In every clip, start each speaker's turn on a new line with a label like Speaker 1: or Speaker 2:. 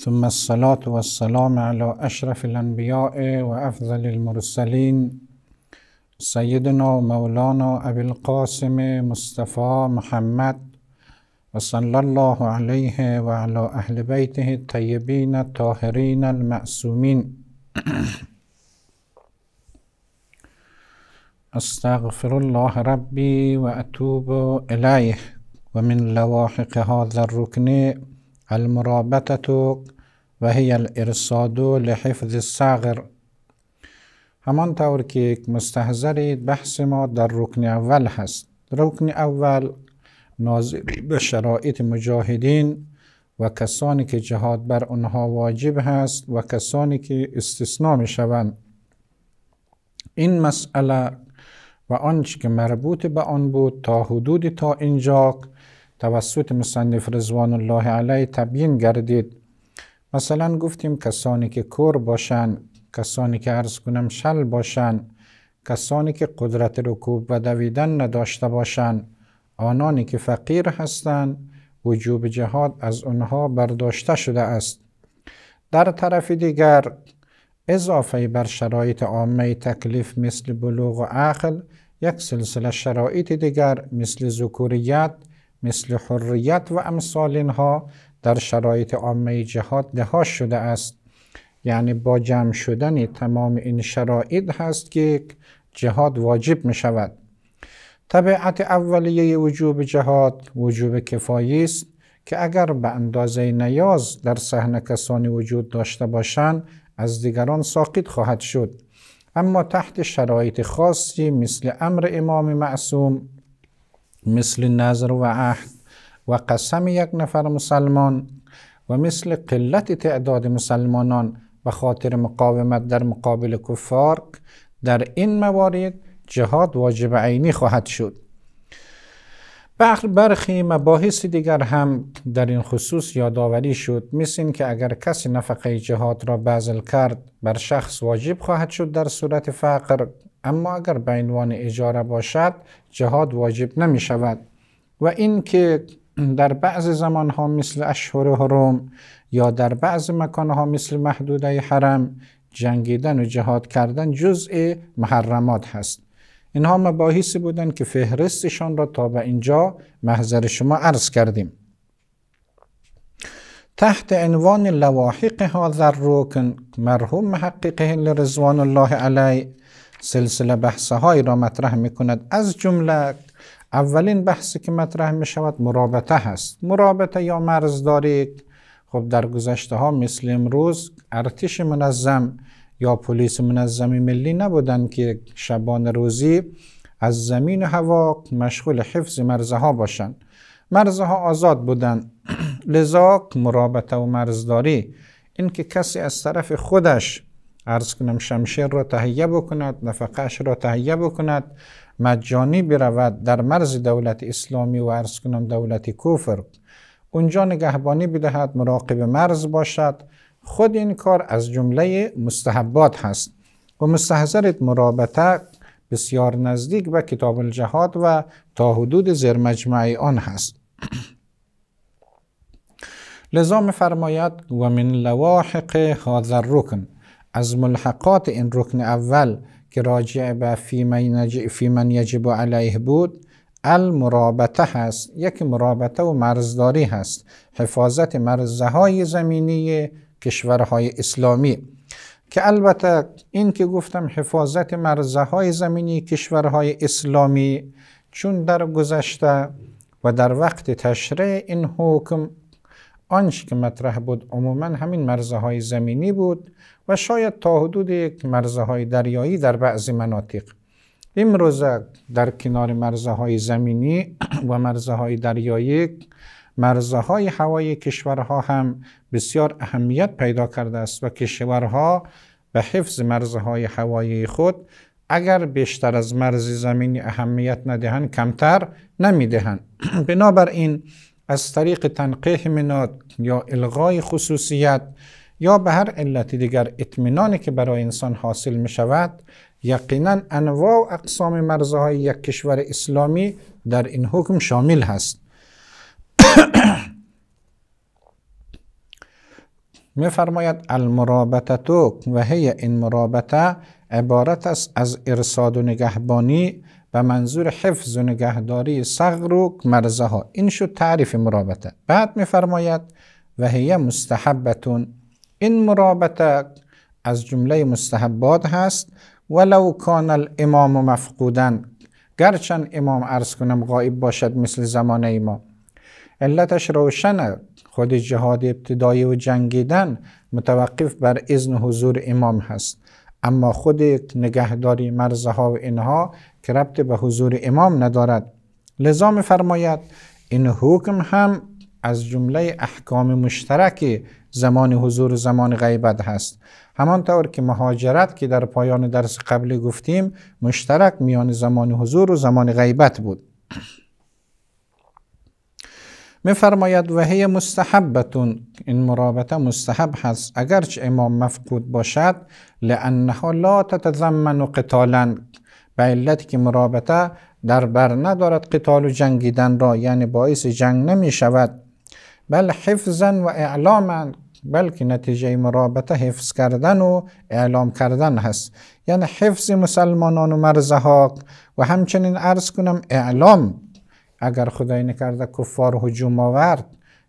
Speaker 1: ثم الصلاة والسلام على أشرف الأنبياء وأفضل المرسلين سيدنا مولانا أبي القاسم مصطفى محمد وصلى الله عليه وعلى أهل بيته الطيبين الطاهرين المأسومين أستغفر الله ربي وأتوب إليه ومن لواحق هذا الركن المرابطه و هی الارصاد لحفظ الصغر همان طور که یک بحث ما در رکن اول هست رکن اول ناظر به شرایط مجاهدین و کسانی که جهاد بر آنها واجب هست و کسانی که استثنا می شوند این مسئله و آنچه که مربوط به آن بود تا حدود تا اینجا توسط مصنف فرزوان الله علیه تبیین گردید مثلا گفتیم کسانی که کور باشند کسانی که عرض کنم شل باشند کسانی که قدرت رکوب و دویدن نداشته باشند آنانی که فقیر هستند وجوب جهاد از آنها برداشته شده است در طرف دیگر اضافه بر شرایط عامه تکلیف مثل بلوغ و عقل یک سلسله شرایط دیگر مثل ذکوریت مثل حریت و امثال اینها در شرایط عامه جهاد لحاظ شده است یعنی با جمع شدن تمام این شرایط هست که جهاد واجب می شود طبیعت اولیه وجوب جهاد وجوب کفایی است که اگر به اندازه نیاز در صحنه کسانی وجود داشته باشند از دیگران ساقط خواهد شد اما تحت شرایط خاصی مثل امر امام معصوم مثل نظر و عهد و قسم یک نفر مسلمان و مثل قلت تعداد مسلمانان و خاطر مقاومت در مقابل کفار در این موارد جهاد واجب عینی خواهد شد برخی مباحث دیگر هم در این خصوص یادآوری شد مثل این که اگر کسی نفقه جهاد را بذل کرد بر شخص واجب خواهد شد در صورت فقر اما اگر به عنوان اجاره باشد جهاد واجب نمی شود و اینکه در بعض زمان ها مثل اشهر حرم یا در بعض مکان ها مثل محدوده حرم جنگیدن و جهاد کردن جزء محرمات هست اینها مباحثی بودند که فهرستشان را تا به اینجا محضر شما عرض کردیم تحت عنوان لواحق ذر روکن مرحوم محقق رضوان الله علیه سلسله بحث های را مطرح می کند از جمله اولین بحثی که مطرح می شود مرابطه هست مرابطه یا مرزداری خب در گذشته ها مثل امروز ارتش منظم یا پلیس منظمی ملی نبودند که شبان روزی از زمین هوا مشغول حفظ مرزه ها باشند مرزها ها آزاد بودند لذا مرابطه و مرزداری اینکه کسی از طرف خودش ارز کنم شمشیر را تهیه بکند نفقهش را تهیه بکند مجانی برود در مرز دولت اسلامی و ارز کنم دولت کوفر اونجا نگهبانی بدهد مراقب مرز باشد خود این کار از جمله مستحبات هست و مستحضرت مرابطه بسیار نزدیک به کتاب الجهاد و تا حدود زیر آن هست لذا فرماید و من لواحق هذا الرکن از ملحقات این رکن اول که راجع به فی من یجب علیه بود المرابطه هست یک مرابطه و مرزداری هست حفاظت مرزه های زمینی کشورهای اسلامی که البته این که گفتم حفاظت مرزه های زمینی کشورهای اسلامی چون در گذشته و در وقت تشریع این حکم آنچه که مطرح بود عموما همین مرزه های زمینی بود و شاید تا حدود یک مرزه های دریایی در بعضی مناطق امروز در کنار مرزه های زمینی و مرزه های دریایی مرزه های هوای کشورها هم بسیار اهمیت پیدا کرده است و کشورها به حفظ مرزه های هوایی خود اگر بیشتر از مرز زمینی اهمیت ندهند کمتر نمیدهند بنابراین از طریق تنقیح منات یا الغای خصوصیت یا به هر علت دیگر اطمینانی که برای انسان حاصل می شود یقینا انواع و اقسام های یک کشور اسلامی در این حکم شامل هست فرماید المرابطه و هی این مرابطه عبارت است از ارساد و نگهبانی به منظور حفظ و نگهداری صغر و مرزه ها این شد تعریف مرابطه بعد فرماید و هی مستحبتون این مرابطه از جمله مستحبات هست ولو کان الامام مفقودن گرچن امام ارز کنم غایب باشد مثل زمانه ما علتش روشنه خود جهاد ابتدایی و جنگیدن متوقف بر اذن حضور امام هست اما خود نگهداری مرزها و اینها که ربط به حضور امام ندارد لذا فرماید این حکم هم از جمله احکام مشترکی زمان حضور و زمان غیبت هست همانطور که مهاجرت که در پایان درس قبلی گفتیم مشترک میان زمان حضور و زمان غیبت بود میفرماید وحی مستحبتون این مرابطه مستحب هست اگرچه امام مفقود باشد لانها لا تتضمن قتالن به علت که مرابطه در بر ندارد قتال و جنگیدن را یعنی باعث جنگ نمی شود بل حفظا و اعلاما بلکه نتیجه مرابطه حفظ کردن و اعلام کردن هست یعنی حفظ مسلمانان و مرزهاق و همچنین عرض کنم اعلام اگر خدای نکرده کفار هجوم آورد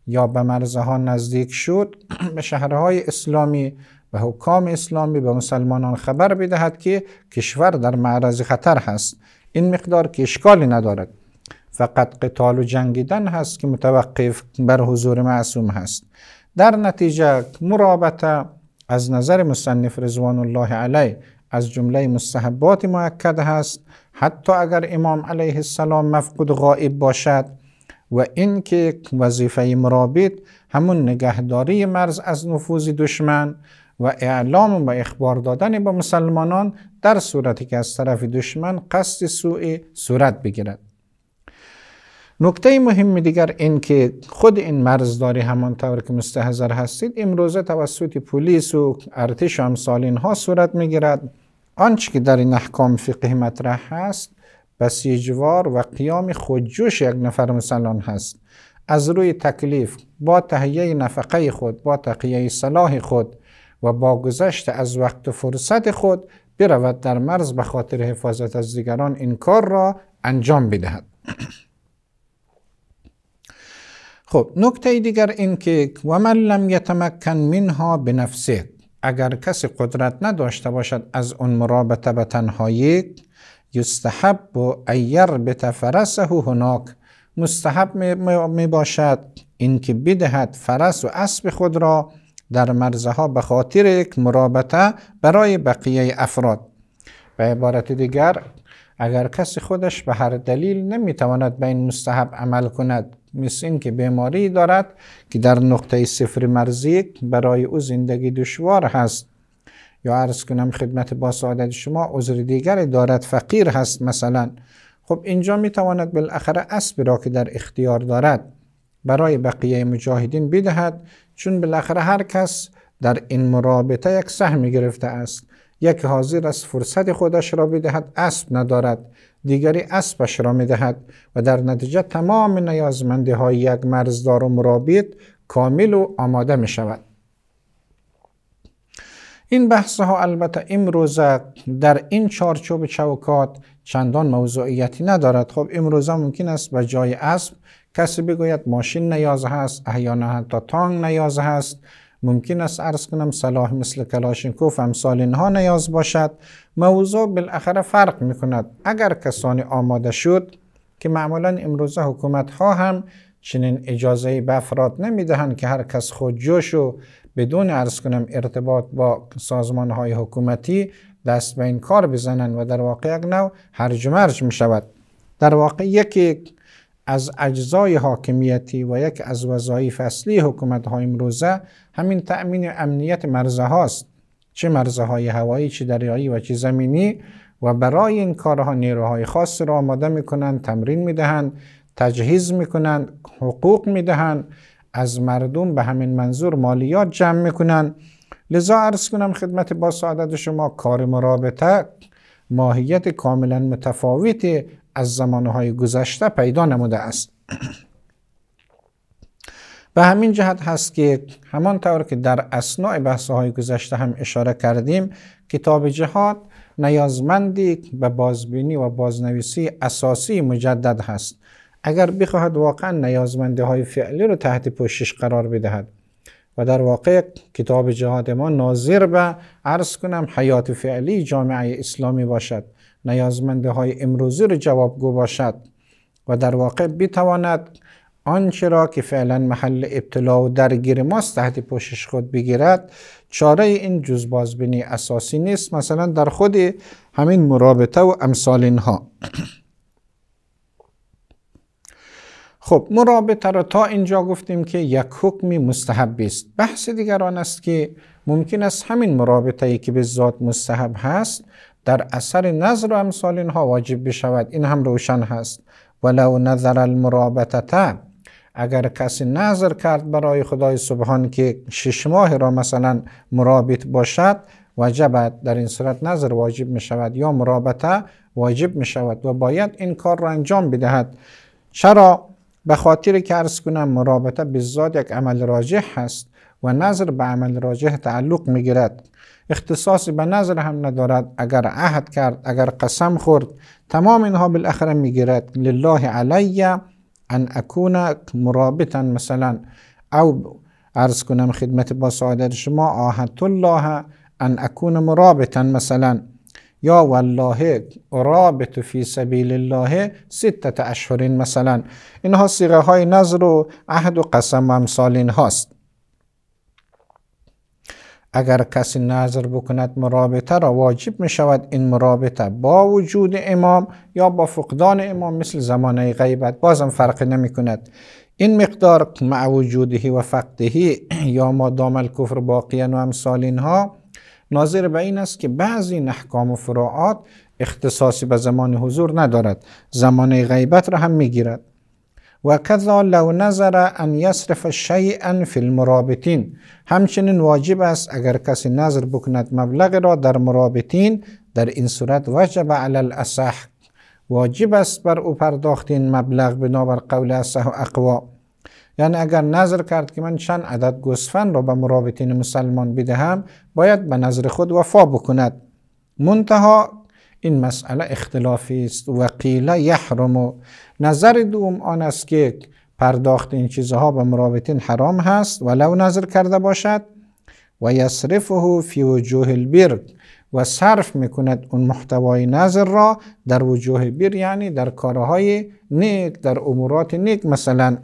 Speaker 1: یا به مرزها نزدیک شد به شهرهای اسلامی و حکام اسلامی به مسلمانان خبر بدهد که کشور در معرض خطر هست این مقدار که اشکالی ندارد فقط قتال و جنگیدن هست که متوقف بر حضور معصوم هست در نتیجه مرابطه از نظر مصنف رضوان الله علیه از جمله مستحبات معکد هست حتی اگر امام علیه السلام مفقود غائب باشد و اینکه وظیفه مرابط همون نگهداری مرز از نفوذ دشمن و اعلام و اخبار دادن با مسلمانان در صورتی که از طرف دشمن قصد سوء صورت بگیرد نکته مهم دیگر این که خود این مرزداری طور که مستحضر هستید امروزه توسط پلیس و ارتش و امثال صورت میگیرد آنچه که در این احکام فقهی مطرح هست بسیجوار و قیام خودجوش یک نفر مسلمان هست از روی تکلیف با تهیه نفقه خود با تقیه صلاح خود و با گذشت از وقت و فرصت خود برود در مرز به خاطر حفاظت از دیگران این کار را انجام بدهد خب نکته دیگر این که و من لم یتمکن منها به اگر کسی قدرت نداشته باشد از اون مرابطه به تنهایی یستحب و ایر به فرسه هناک مستحب می باشد اینکه بدهد فرس و اسب خود را در مرزها به خاطر یک مرابطه برای بقیه افراد به عبارت دیگر اگر کسی خودش به هر دلیل نمیتواند به این مستحب عمل کند مثل که بیماری دارد که در نقطه صفر مرزی برای او زندگی دشوار هست یا عرض کنم خدمت با سعادت شما عذر دیگری دارد فقیر هست مثلا خب اینجا میتواند بالاخره اسبی را که در اختیار دارد برای بقیه مجاهدین بدهد چون بالاخره هر کس در این مرابطه یک سهمی گرفته است یک حاضر از فرصت خودش را بدهد اسب ندارد دیگری اسبش را میدهد و در نتیجه تمام نیازمنده های یک مرزدار و مرابط کامل و آماده می شود این بحث ها البته امروز در این چارچوب چوکات چندان موضوعیتی ندارد خب امروز ممکن است به جای اسب کسی بگوید ماشین نیاز هست احیانا حتی تانگ نیاز هست ممکن است عرض کنم سلاح مثل کلاشنکوف امثال اینها نیاز باشد موضوع بالاخره فرق می کند اگر کسانی آماده شد که معمولا امروزه حکومت ها هم چنین اجازه به افراد نمی دهند که هر کس خود جوش و بدون عرض کنم ارتباط با سازمان های حکومتی دست به این کار بزنند و در واقع یک نوع هرج مرج می شود در واقع یکی از اجزای حاکمیتی و یک از وظایف اصلی حکومت های امروزه همین تأمین امنیت مرزه هاست چه مرزه های هوایی چه دریایی و چه زمینی و برای این کارها نیروهای خاص را آماده میکنند تمرین میدهند تجهیز میکنند حقوق میدهند از مردم به همین منظور مالیات جمع میکنند لذا عرض کنم خدمت با سعادت شما کار مرابطه ماهیت کاملا متفاوتی از زمانهای گذشته پیدا نموده است به همین جهت هست که همان طور که در اسناع بحث های گذشته هم اشاره کردیم کتاب جهاد نیازمندی به بازبینی و بازنویسی اساسی مجدد هست اگر بخواهد واقعا نیازمنده های فعلی رو تحت پوشش قرار بدهد و در واقع کتاب جهاد ما ناظر به عرض کنم حیات فعلی جامعه اسلامی باشد نیازمنده های امروزی رو جوابگو باشد و در واقع بتواند آنچه را که فعلا محل ابتلا و درگیر ماست تحت پوشش خود بگیرد چاره این جز بازبینی اساسی نیست مثلا در خود همین مرابطه و امثال اینها خب مرابطه را تا اینجا گفتیم که یک حکم مستحب است بحث دیگر آن است که ممکن است همین مرابطه ای که به ذات مستحب هست در اثر نظر و امثال اینها واجب بشود این هم روشن هست ولو نظر المرابطه اگر کسی نظر کرد برای خدای سبحان که شش ماه را مثلا مرابط باشد وجبت در این صورت نظر واجب می شود یا مرابطه واجب می شود و باید این کار را انجام بدهد چرا به خاطر که ارز کنم مرابطه به یک عمل راجح هست و نظر به عمل راجح تعلق می گیرد به نظر هم ندارد اگر عهد کرد اگر قسم خورد تمام اینها بالاخره می گیرد لله علی ان اکون مرابطا مثلا او عرض کنم خدمت با سعادت شما آهت الله ان اکون مرابطا مثلا یا والله رابط فی سبیل الله ستت اشهرین مثلا اینها سیغه های نظر و عهد و قسم امثال هاست اگر کسی نظر بکند مرابطه را واجب می شود این مرابطه با وجود امام یا با فقدان امام مثل زمانه غیبت بازم فرق نمی کند این مقدار مع وجودهی و فقدهی یا ما دام الکفر باقیان و امثال اینها ناظر به این است که بعضی نحکام و فراعات اختصاصی به زمان حضور ندارد زمان غیبت را هم میگیرد و کذا لو نظر ان یصرف شیئا فی المرابطین همچنین واجب است اگر کسی نظر بکند مبلغ را در مرابطین در این صورت وجب علی الاصح واجب است بر او پرداخت این مبلغ بنابر قول اصح و اقوا یعنی اگر نظر کرد که من چند عدد گسفن را به مرابطین مسلمان بدهم باید به نظر خود وفا بکند منتها این مسئله اختلافی است و قیله یحرم و نظر دوم آن است که پرداخت این چیزها به مرابطین حرام هست ولو نظر کرده باشد و یصرفه فی وجوه البر و صرف میکند اون محتوای نظر را در وجوه بیر یعنی در کارهای نیک در امورات نیک مثلا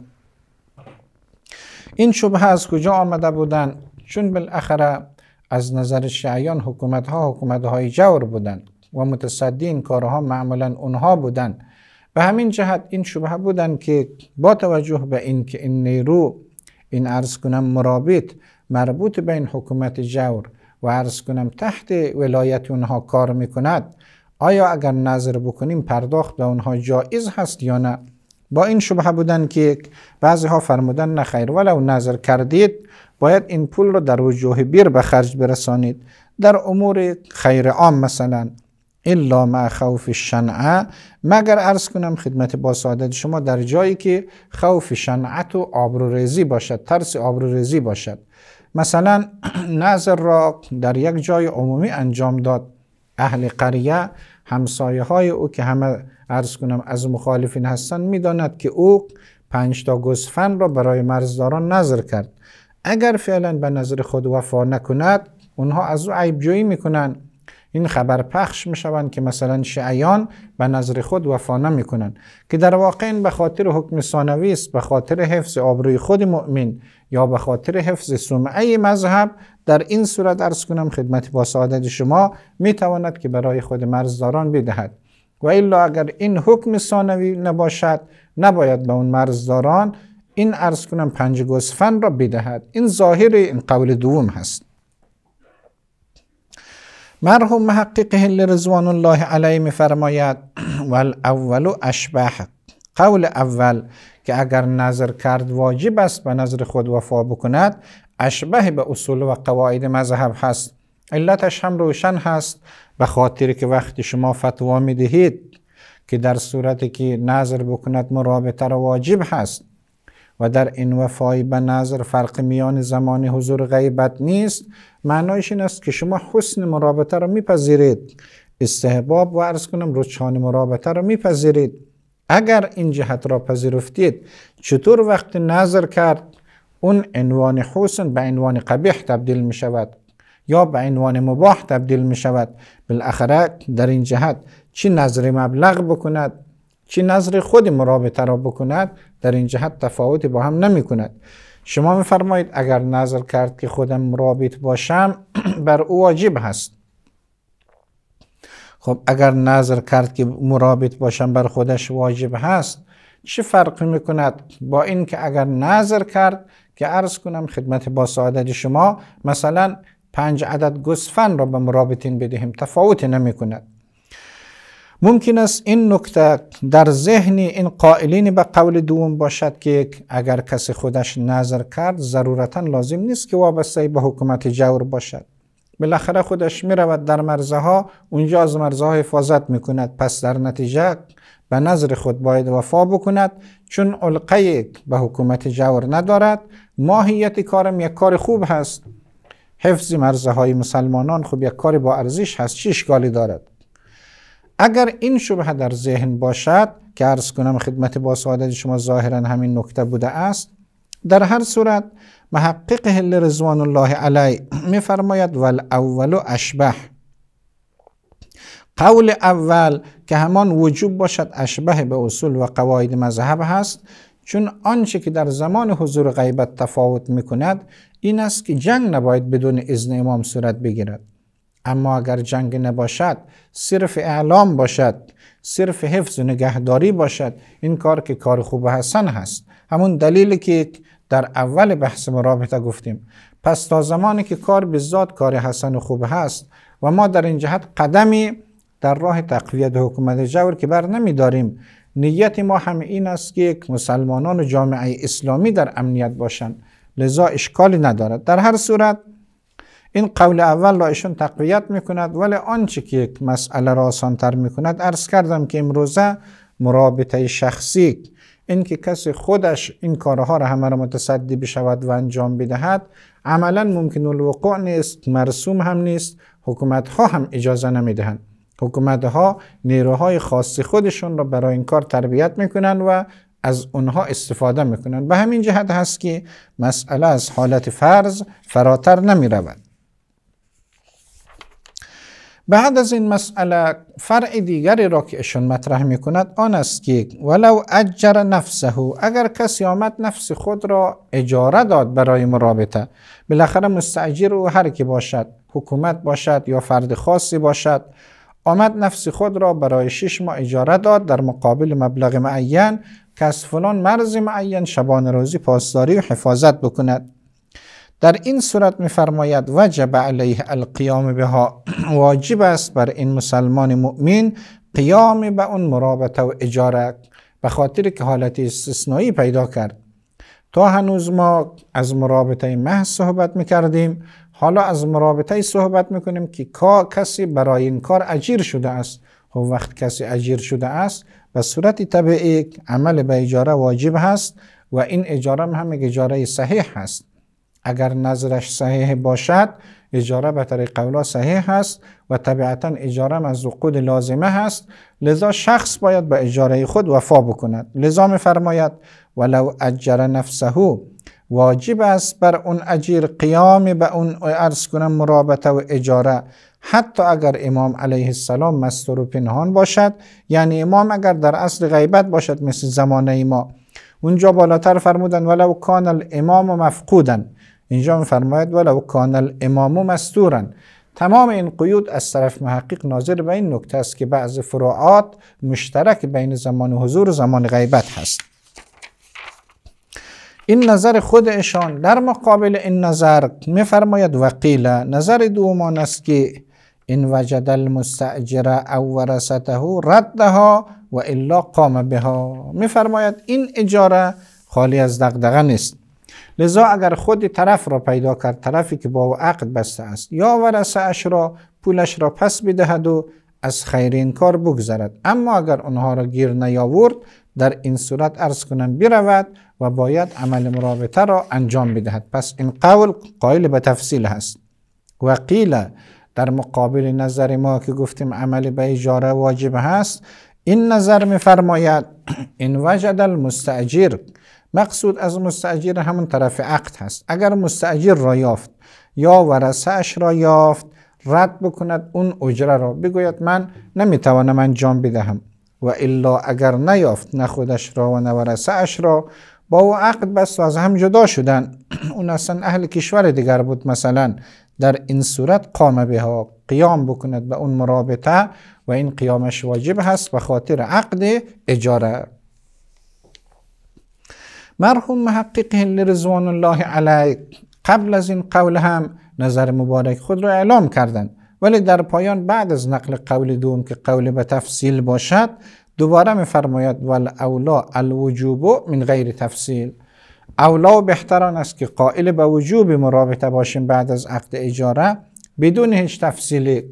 Speaker 1: این شبهه از کجا آمده بودند چون بالاخره از نظر شیعیان حکومت ها حکومت های جور بودند و متصدی این کارها معمولا اونها بودند به همین جهت این شبهه بودند که با توجه به این که این نیرو این عرض کنم مرابط مربوط به این حکومت جور و عرض کنم تحت ولایت اونها کار میکند آیا اگر نظر بکنیم پرداخت به اونها جایز هست یا نه با این شبهه بودن که بعضی ها فرمودن نخیر خیر ولو نظر کردید باید این پول رو در وجوه بیر به خرج برسانید در امور خیر عام مثلا الا ما خوف شنعه مگر ارز کنم خدمت با سعادت شما در جایی که خوف شنعت و ریزی باشد ترس ریزی باشد مثلا نظر را در یک جای عمومی انجام داد اهل قریه همسایه های او که همه عرض کنم از مخالفین هستند میداند که او پنج تا گزفن را برای مرزداران نظر کرد اگر فعلا به نظر خود وفا نکند اونها از او عیب جویی میکنن این خبر پخش میشوند که مثلا شعیان به نظر خود وفا نمیکنند که در واقع این به خاطر حکم ثانوی است به خاطر حفظ آبروی خود مؤمن یا به خاطر حفظ سمعه مذهب در این صورت ارز کنم خدمت با سعادت شما میتواند که برای خود مرزداران بدهد و الا اگر این حکم ثانوی نباشد نباید به اون مرزداران این ارز کنم پنج گسفن را بدهد این ظاهر این قول دوم هست مرحوم محقق هل رضوان الله علیه میفرماید والاول اشبه قول اول که اگر نظر کرد واجب است به نظر خود وفا بکند اشبه به اصول و قواعد مذهب هست علتش هم روشن هست به خاطر که وقتی شما فتوا میدهید که در صورتی که نظر بکند مرابطه را واجب هست و در این وفای به نظر فرق میان زمان حضور غیبت نیست معنایش این است که شما حسن مرابطه را میپذیرید استحباب و ارز کنم رچان مرابطه را میپذیرید اگر این جهت را پذیرفتید چطور وقت نظر کرد اون عنوان حسن به عنوان قبیح تبدیل می شود یا به عنوان مباح تبدیل می شود بالاخره در این جهت چی نظر مبلغ بکند چی نظر خود مرابطه را بکند در این جهت تفاوتی با هم نمی کند شما میفرمایید اگر نظر کرد که خودم مرابط باشم بر او واجب هست خب اگر نظر کرد که مرابط باشم بر خودش واجب هست چه فرقی کند با اینکه اگر نظر کرد که عرض کنم خدمت با سعادت شما مثلا پنج عدد گسفن را به مرابطین بدهیم تفاوتی نمی کند ممکن است این نکته در ذهن این قائلین به قول دوم باشد که اگر کسی خودش نظر کرد ضرورتا لازم نیست که وابسته به حکومت جور باشد بالاخره خودش می رود در مرزه ها اونجا از مرزه حفاظت می کند پس در نتیجه به نظر خود باید وفا بکند چون علقه به حکومت جور ندارد ماهیت کارم یک کار خوب هست حفظ مرزه های مسلمانان خب یک کار با ارزش هست چه اشکالی دارد اگر این شبهه در ذهن باشد که عرض کنم خدمت با سعادت شما ظاهرا همین نکته بوده است در هر صورت محقق هل رضوان الله علی میفرماید ول اول اشبه قول اول که همان وجوب باشد اشبه به اصول و قواعد مذهب هست چون آنچه که در زمان حضور غیبت تفاوت می این است که جنگ نباید بدون اذن امام صورت بگیرد اما اگر جنگ نباشد صرف اعلام باشد صرف حفظ و نگهداری باشد این کار که کار خوب حسن هست همون دلیلی که در اول بحث مرابطه گفتیم پس تا زمانی که کار به ذات کار حسن و خوب هست و ما در این جهت قدمی در راه تقویت حکومت جور که بر نمی داریم نیت ما هم این است که مسلمانان و جامعه اسلامی در امنیت باشند لذا اشکالی ندارد در هر صورت این قول اول را ایشون تقویت میکند ولی آنچه که یک مسئله را آسانتر میکند عرض کردم که امروزه مرابطه شخصی اینکه کسی خودش این کارها را همه را متصدی بشود و انجام بدهد عملا ممکن الوقوع نیست مرسوم هم نیست حکومت ها هم اجازه نمیدهند حکومت ها نیروهای خاصی خودشون را برای این کار تربیت میکنند و از اونها استفاده میکنن به همین جهت هست که مسئله از حالت فرض فراتر نمی رود بعد از این مسئله فرع دیگری را که اشون مطرح میکند آن است که ولو اجر نفسه اگر کسی آمد نفس خود را اجاره داد برای مرابطه بالاخره مستعجر او هر که باشد حکومت باشد یا فرد خاصی باشد آمد نفس خود را برای شش ماه اجاره داد در مقابل مبلغ معین که از فلان مرز معین شبان روزی پاسداری و حفاظت بکند در این صورت میفرماید وجب علیه القیام بها واجب است بر این مسلمان مؤمن قیام به اون مرابطه و اجاره به خاطر که حالت استثنایی پیدا کرد تا هنوز ما از مرابطه محض صحبت میکردیم حالا از مرابطه صحبت میکنیم که کا کسی برای این کار اجیر شده است خب وقت کسی اجیر شده است به صورت طبیعی عمل به اجاره واجب هست و این اجاره هم یک اجاره صحیح هست اگر نظرش صحیح باشد اجاره به طریق قولا صحیح هست و طبیعتا اجاره از عقود لازمه هست لذا شخص باید به اجاره خود وفا بکند لذا میفرماید ولو اجر نفسه واجب است بر اون اجیر قیام به اون ارز کنم مرابطه و اجاره حتی اگر امام علیه السلام مستور و پنهان باشد یعنی امام اگر در اصل غیبت باشد مثل زمانه ما اونجا بالاتر فرمودن ولو کان الامام مفقودن اینجا میفرماید ولو کان الامام مستورن تمام این قیود از طرف محقق ناظر به این نکته است که بعض فروعات مشترک بین زمان حضور و زمان غیبت هست این نظر خودشان در مقابل این نظر میفرماید وقیل نظر دومان است که این وجد المستعجر او ورثته ردها و الا قام بها میفرماید این اجاره خالی از دغدغه نیست لذا اگر خود طرف را پیدا کرد طرفی که با عقد بسته است یا ورثه اش را پولش را پس بدهد و از خیر کار بگذرد اما اگر آنها را گیر نیاورد در این صورت ارز کنم برود و باید عمل مرابطه را انجام بدهد پس این قول قائل به تفصیل هست و قیل در مقابل نظر ما که گفتیم عمل به اجاره واجب هست این نظر میفرماید این وجد المستعجیر مقصود از مستعجیر همون طرف عقد هست اگر مستعجیر را یافت یا ورسه اش را یافت رد بکند اون اجره را بگوید من نمیتوانم انجام بدهم و الا اگر نیافت نه خودش را و نه را با او عقد بست و از هم جدا شدن اون اصلا اهل کشور دیگر بود مثلا در این صورت قام ها قیام بکند به اون مرابطه و این قیامش واجب هست به خاطر عقد اجاره مرحوم محقق رضوان الله علیه قبل از این قول هم نظر مبارک خود را اعلام کردند ولی در پایان بعد از نقل قول دوم که قول به تفصیل باشد دوباره میفرماید ول اولا الوجوب من غیر تفصیل اولا و بهتران است که قائل به وجوب مرابطه باشیم بعد از عقد اجاره بدون هیچ تفصیلی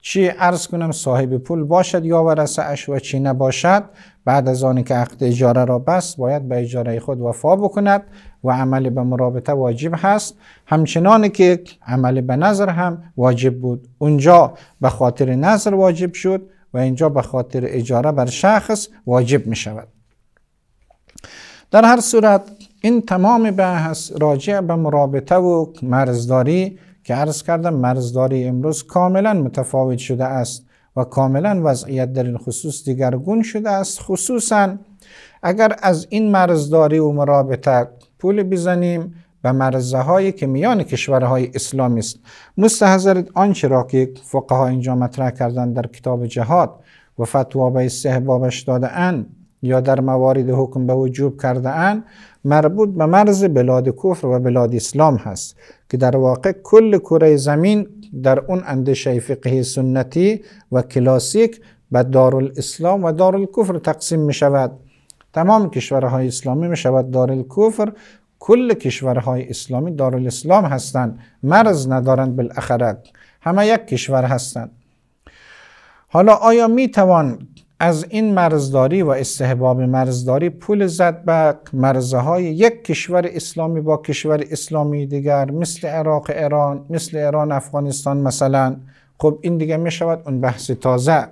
Speaker 1: چی ارز کنم صاحب پول باشد یا ورسه اش و چی نباشد بعد از آنی که عقد اجاره را بست باید به اجاره خود وفا بکند و عمل به مرابطه واجب هست همچنان که عمل به نظر هم واجب بود اونجا به خاطر نظر واجب شد و اینجا به خاطر اجاره بر شخص واجب می شود در هر صورت این تمام بحث راجع به مرابطه و مرزداری که عرض کردم مرزداری امروز کاملا متفاوت شده است و کاملا وضعیت در این خصوص دیگرگون شده است خصوصا اگر از این مرزداری و مرابطه پول بزنیم و مرزه هایی که میان کشورهای اسلامی است مستحضرت آنچه را که فقها ها اینجا مطرح کردن در کتاب جهاد و فتوابه سه بابش داده یا در موارد حکم به وجوب کرده اند مربوط به مرز بلاد کفر و بلاد اسلام هست که در واقع کل کره زمین در اون اندیشه فقهی سنتی و کلاسیک به دارالاسلام و دارالکفر تقسیم می شود تمام کشورهای اسلامی می شود الکفر کل کشورهای اسلامی الاسلام هستند مرز ندارند بالاخره همه یک کشور هستند حالا آیا می توان از این مرزداری و استحباب مرزداری پول زد به مرزه های یک کشور اسلامی با کشور اسلامی دیگر مثل عراق ایران مثل ایران افغانستان مثلا خب این دیگه می شود اون بحث تازه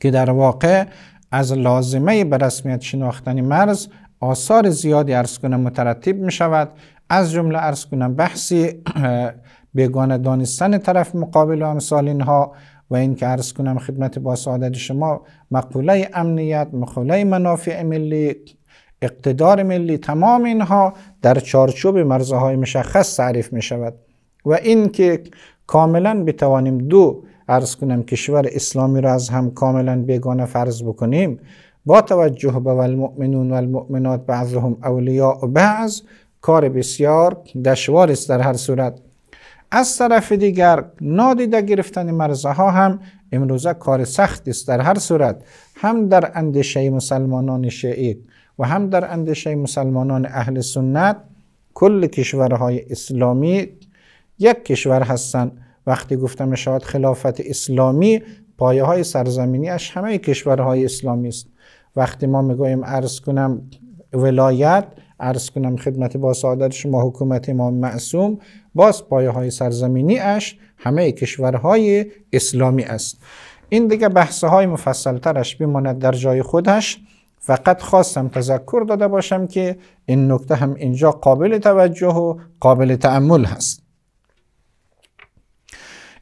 Speaker 1: که در واقع از لازمه به شناختن مرز آثار زیادی ارز کنم مترتب می شود از جمله ارز کنم بحثی بگانه دانستن طرف مقابل و امثال اینها و این که عرض کنم خدمت با سعادت شما مقوله امنیت مقوله منافع ملی اقتدار ملی تمام اینها در چارچوب مرزهای مشخص تعریف می شود و این که کاملا بتوانیم دو عرض کنم کشور اسلامی را از هم کاملا بیگانه فرض بکنیم با توجه به المؤمنون و المؤمنات بعضهم اولیاء و بعض کار بسیار دشوار است در هر صورت از طرف دیگر نادیده گرفتن مرزه ها هم امروزه کار سخت است در هر صورت هم در اندیشه مسلمانان شیعی و هم در اندیشه مسلمانان اهل سنت کل کشورهای اسلامی یک کشور هستند وقتی گفتم شاید خلافت اسلامی پایه های سرزمینی اش همه کشورهای اسلامی است وقتی ما میگویم عرض کنم ولایت عرض کنم خدمت با سعادت شما حکومت امام معصوم باز پایه های سرزمینی اش همه کشورهای اسلامی است این دیگه بحث های مفصل ترش بماند در جای خودش فقط خواستم تذکر داده باشم که این نکته هم اینجا قابل توجه و قابل تعمل هست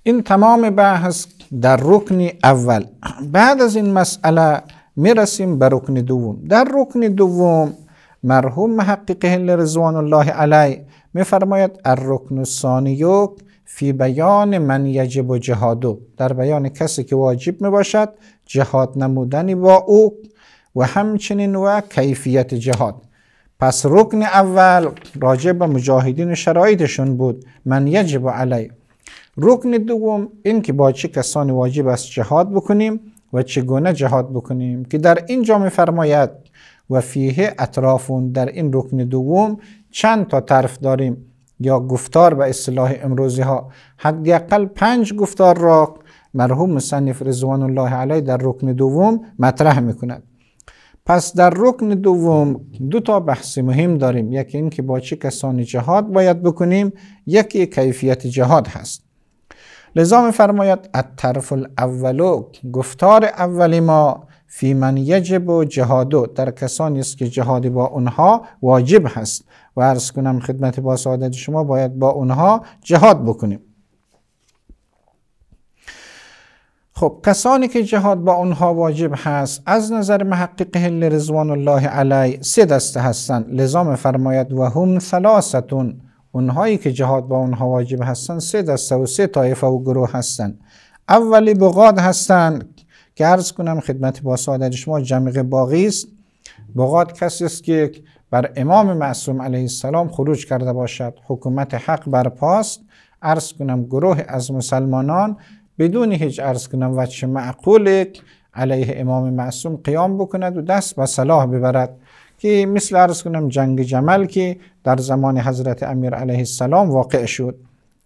Speaker 1: این تمام بحث در رکن اول بعد از این مسئله میرسیم به رکن دوم در رکن دوم مرحوم محقق هل رضوان الله علیه میفرماید الرکن الثانیک فی بیان من یجب و جهادو در بیان کسی که واجب می باشد جهاد نمودنی با او و همچنین و کیفیت جهاد پس رکن اول راجع به مجاهدین شرایطشون بود من یجب علی رکن دوم این که با چه کسانی واجب است جهاد بکنیم و چگونه جهاد بکنیم که در اینجا میفرماید. فرماید و فیه اطرافون در این رکن دوم چند تا طرف داریم یا گفتار به اصطلاح امروزی ها حداقل پنج گفتار را مرحوم مصنف رضوان الله علیه در رکن دوم مطرح میکند پس در رکن دوم دو تا بحث مهم داریم یکی اینکه با چه کسانی جهاد باید بکنیم یکی کیفیت جهاد هست لذا فرماید الطرف الاولو گفتار اولی ما فی من یجب و جهادو در کسانی است که جهاد با اونها واجب هست و عرض کنم خدمت با سعادت شما باید با اونها جهاد بکنیم خب کسانی که جهاد با اونها واجب هست از نظر محقق هل رضوان الله علی سه دسته هستند لزام فرماید و هم ثلاثتون اونهایی که جهاد با اونها واجب هستند سه دسته و سه طایفه و گروه هستند اولی بغاد هستند که کنم خدمت با سعادت شما جمع باقی است بغات کسی است که بر امام معصوم علیه السلام خروج کرده باشد حکومت حق بر پاست عرض کنم گروه از مسلمانان بدون هیچ عرض کنم وچه معقول علیه امام معصوم قیام بکند و دست به صلاح ببرد که مثل عرض کنم جنگ جمل که در زمان حضرت امیر علیه السلام واقع شد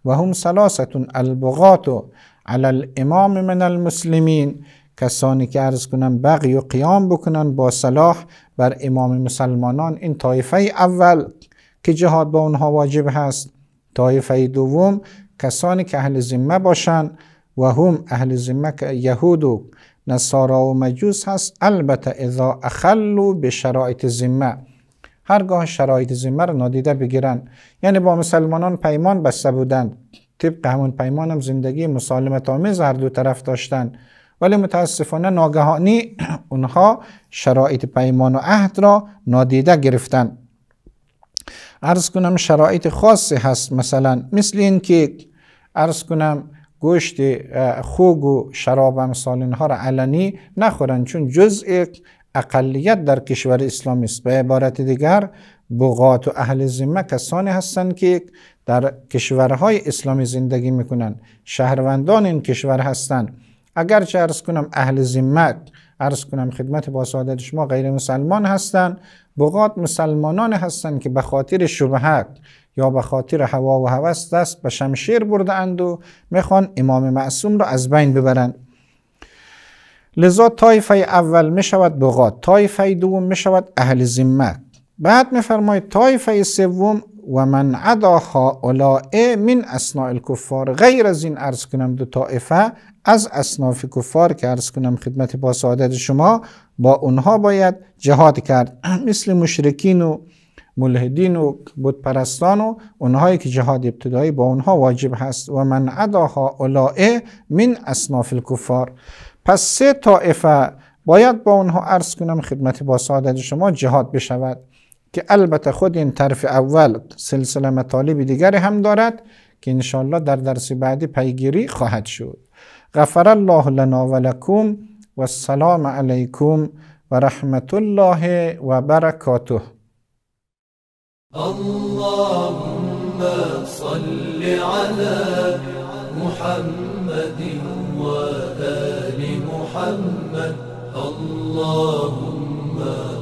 Speaker 1: و هم سلاستون البغاتو علی الامام من المسلمین کسانی که عرض کنن بقی و قیام بکنن با صلاح بر امام مسلمانان این طایفه اول که جهاد با اونها واجب هست طایفه دوم کسانی که اهل ذمه باشن و هم اهل ذمه که یهود و نصارا و مجوس هست البته اذا اخلو به شرایط ذمه هرگاه شرایط ذمه رو نادیده بگیرن یعنی با مسلمانان پیمان بسته بودند طبق همون پیمان هم زندگی مسالمت آمیز هر دو طرف داشتن ولی متاسفانه ناگهانی اونها شرایط پیمان و عهد را نادیده گرفتن ارز کنم شرایط خاصی هست مثلا مثل این که ارز کنم گوشت خوگ و شراب امثال اینها را علنی نخورن چون جزء اقلیت در کشور اسلامی است به عبارت دیگر بغات و اهل ذمه کسانی هستند که در کشورهای اسلامی زندگی میکنند شهروندان این کشور هستند اگرچه ارز کنم اهل زمت ارز کنم خدمت با سعادت شما غیر مسلمان هستند بغات مسلمانان هستند که به خاطر شبهت یا به خاطر هوا و هوس دست به شمشیر برده اند و میخوان امام معصوم را از بین ببرند لذا طایفه اول میشود بغات طایفه دوم میشود اهل زمت بعد میفرماید طایفه سوم و من عدا هؤلاء من اسناع الکفار غیر از این ارز کنم دو طائفه از اصناف کفار که ارز کنم خدمت با سعادت شما با اونها باید جهاد کرد مثل مشرکین و ملحدین و بودپرستان و اونهایی که جهاد ابتدایی با اونها واجب هست و من عدا هؤلاء من اصناف الکفار پس سه طائفه باید با اونها ارز کنم خدمت با سعادت شما جهاد بشود که البته خود این طرف اول سلسله مطالب دیگری هم دارد که انشاءالله در درس بعدی پیگیری خواهد شد غفر الله لنا و لکم و السلام علیکم و رحمت الله و برکاته اللهم صل على محمد و آل محمد اللهم